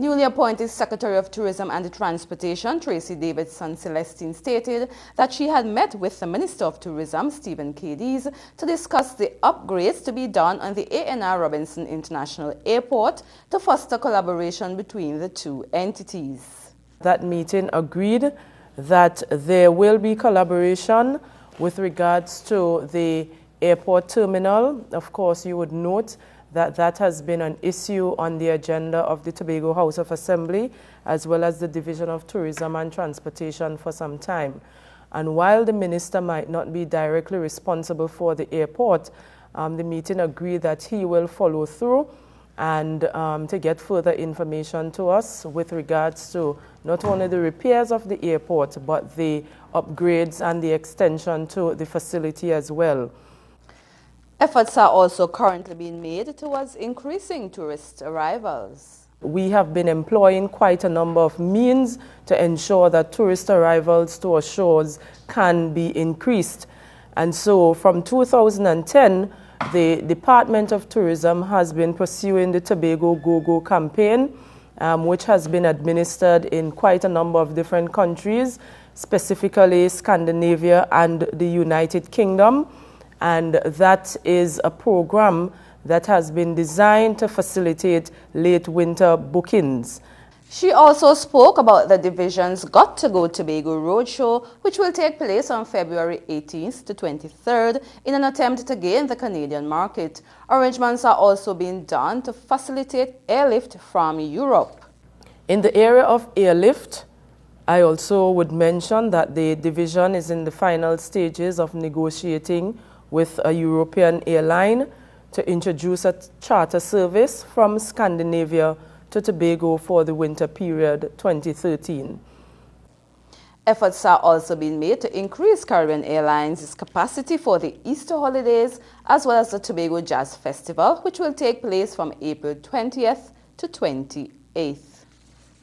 Newly appointed Secretary of Tourism and Transportation, Tracy Davidson Celestine, stated that she had met with the Minister of Tourism, Stephen Cadiz, to discuss the upgrades to be done on the ANR Robinson International Airport to foster collaboration between the two entities. That meeting agreed that there will be collaboration with regards to the airport terminal. Of course, you would note that that has been an issue on the agenda of the Tobago House of Assembly as well as the Division of Tourism and Transportation for some time. And while the minister might not be directly responsible for the airport, um, the meeting agreed that he will follow through and um, to get further information to us with regards to not only the repairs of the airport, but the upgrades and the extension to the facility as well. Efforts are also currently being made towards increasing tourist arrivals. We have been employing quite a number of means to ensure that tourist arrivals to our shores can be increased. And so from 2010, the Department of Tourism has been pursuing the Tobago Go Go campaign, um, which has been administered in quite a number of different countries, specifically Scandinavia and the United Kingdom and that is a program that has been designed to facilitate late winter bookings. She also spoke about the division's Got to Go Tobago Roadshow, which will take place on February 18th to 23rd in an attempt to gain the Canadian market. Arrangements are also being done to facilitate airlift from Europe. In the area of airlift, I also would mention that the division is in the final stages of negotiating with a European airline to introduce a charter service from Scandinavia to Tobago for the winter period 2013. Efforts are also being made to increase Caribbean Airlines' capacity for the Easter holidays as well as the Tobago Jazz Festival, which will take place from April 20th to 28th.